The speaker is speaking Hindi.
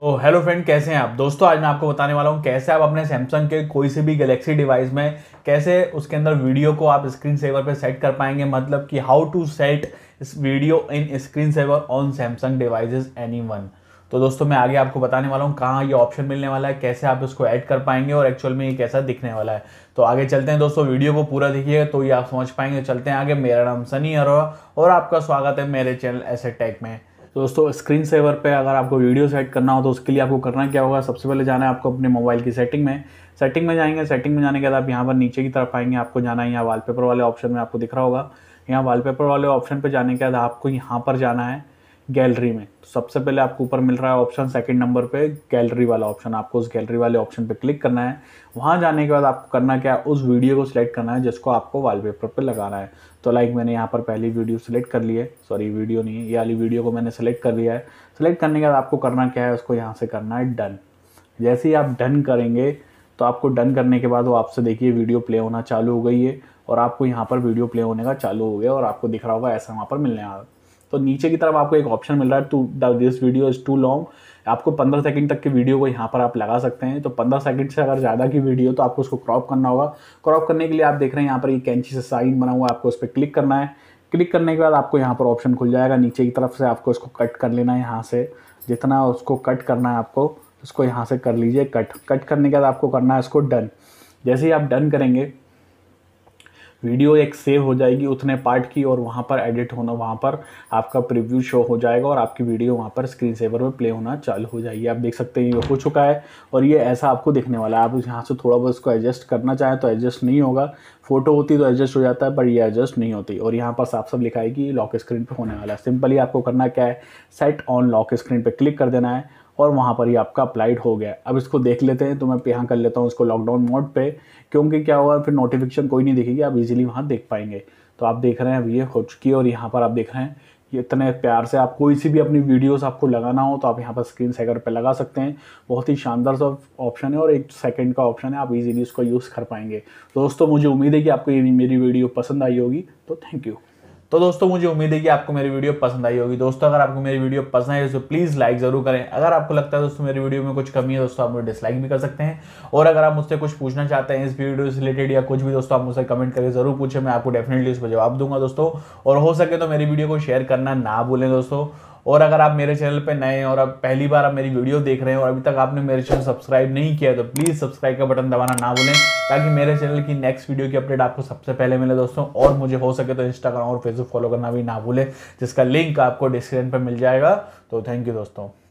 तो हेलो फ्रेंड कैसे हैं आप दोस्तों आज मैं आपको बताने वाला हूं कैसे आप अपने सैमसंग के कोई से भी गैलेक्सी डिवाइस में कैसे उसके अंदर वीडियो को आप स्क्रीन सेवर पर सेट कर पाएंगे मतलब कि हाउ टू सेट इस video in screen saver on Samsung devices any one तो दोस्तों मैं आगे आपको बताने वाला हूँ कहाँ ये ऑप्शन मिलने वाला है कैसे आप इसको ऐड कर पाएंगे और एक्चुअल में ये कैसा दिखने वाला है तो आगे चलते हैं दोस्तों वीडियो को पूरा देखिए तो ये आप समझ पाएंगे चलते हैं आगे मेरा नाम सनी अरोड़ा और आपका स्वागत है मेरे चैनल एसे टेक में तो दोस्तों स्क्रीन सेवर पे अगर आपको वीडियो सेट करना हो तो उसके लिए आपको करना क्या होगा सबसे पहले जाना है आपको अपने मोबाइल की सेटिंग में सेटिंग में जाएंगे सेटिंग में जाने के बाद आप यहाँ पर नीचे की तरफ आएंगे आपको जाना है यहाँ वाल वाले ऑप्शन में आपको दिख रहा होगा यहाँ वाल वाले ऑप्शन पर जाने के बाद आपको यहाँ पर जाना है गैलरी में तो सबसे पहले आपको ऊपर मिल रहा है ऑप्शन सेकंड नंबर पे गैलरी वाला ऑप्शन आपको उस गैलरी वाले ऑप्शन पे क्लिक करना है वहाँ जाने के बाद आपको करना क्या है उस वीडियो को सिलेक्ट करना है जिसको आपको वॉलपेपर पे लगाना है तो लाइक मैंने यहाँ पर पहली वीडियो सिलेक्ट कर ली है सॉरी वीडियो नहीं है ये वाली वीडियो को मैंने सेलेक्ट कर लिया है सिलेक्ट करने के बाद आपको करना क्या है उसको यहाँ से करना है डन जैसे ही आप डन करेंगे तो आपको डन करने के बाद वो आपसे देखिए वीडियो प्ले होना चालू हो गई है और आपको यहाँ पर वीडियो प्ले होने का चालू हो गया और आपको दिख रहा होगा ऐसा वहाँ पर मिलने आ तो नीचे की तरफ आपको एक ऑप्शन मिल रहा है to this video is too long आपको 15 सेकंड तक की वीडियो को यहाँ पर आप लगा सकते हैं तो 15 सेकंड से अगर ज़्यादा की वीडियो तो आपको उसको क्रॉप करना होगा क्रॉप करने के लिए आप देख रहे हैं यहाँ पर ये कैंची से साइन बना हुआ है आपको उस पर क्लिक करना है क्लिक करने के बाद आपको यहाँ पर ऑप्शन खुल जाएगा नीचे की तरफ से आपको इसको कट कर लेना है यहाँ से जितना उसको कट करना है आपको उसको यहाँ से कर लीजिए कट कट करने के बाद आपको करना है इसको डन जैसे ही आप डन करेंगे वीडियो एक सेव हो जाएगी उतने पार्ट की और वहाँ पर एडिट होना वहाँ पर आपका प्रिव्यू शो हो जाएगा और आपकी वीडियो वहाँ पर स्क्रीन सेवर में प्ले होना चालू हो जाएगी आप देख सकते हैं ये हो चुका है और ये ऐसा आपको दिखने वाला है आप यहाँ से थोड़ा बहुत इसको एडजस्ट करना चाहें तो एडजस्ट नहीं होगा फोटो होती तो एडजस्ट हो जाता है पर यह एडजस्ट नहीं होती और यहाँ पर साफ साफ लिखा है कि लॉक स्क्रीन पर होने वाला है सिंपली आपको करना क्या है सेट ऑन लॉक स्क्रीन पर क्लिक कर देना है और वहाँ पर ही आपका अप्लाइड हो गया अब इसको देख लेते हैं तो मैं यहाँ कर लेता हूँ इसको लॉकडाउन मोड पे क्योंकि क्या होगा फिर नोटिफिकेशन कोई नहीं दिखेगी आप इजीली वहाँ देख पाएंगे तो आप देख रहे हैं अब ये हो चुकी है और यहाँ पर आप देख रहे हैं इतने प्यार से आप कोई सी भी अपनी वीडियोस आपको लगाना हो तो आप यहाँ पर स्क्रीन सेकर पर लगा सकते हैं बहुत ही शानदार सा ऑप्शन है और एक सेकंड का ऑप्शन है आप इजीली उसको यूज़ कर पाएंगे दोस्तों मुझे उम्मीद है कि आपको ये मेरी वीडियो पसंद आई होगी तो थैंक यू तो दोस्तों मुझे उम्मीद है कि आपको मेरी वीडियो पसंद आई होगी दोस्तों अगर आपको मेरी वीडियो पसंद आई तो प्लीज़ लाइक ज़रूर करें अगर आपको लगता है दोस्तों मेरी वीडियो में कुछ कमी है दोस्तों आप मुझे डिसलाइक भी कर सकते हैं और अगर आप मुझसे कुछ पूछना चाहते हैं इस वीडियो से रिलेटेड या कुछ भी दोस्तों आप मुझसे कमेंट करके ज़रूर पूछें मैं आपको डेफिनेटली उस पर जवाब दूंगा दोस्तों और हो सके तो मेरी वीडियो को शेयर करना ना भूलें दोस्तों और अगर आप मेरे चैनल पर नए हैं और अब पहली बार आप मेरी वीडियो देख रहे हैं और अभी तक आपने मेरे चैनल सब्सक्राइब नहीं किया है तो प्लीज़ सब्सक्राइब का बटन दबाना ना भूलें ताकि मेरे चैनल की नेक्स्ट वीडियो की अपडेट आपको सबसे पहले मिले दोस्तों और मुझे हो सके तो इंस्टाग्राम और फेसबुक फॉलो करना भी ना भूलें जिसका लिंक आपको डिस्क्रिप्शन पर मिल जाएगा तो थैंक यू दोस्तों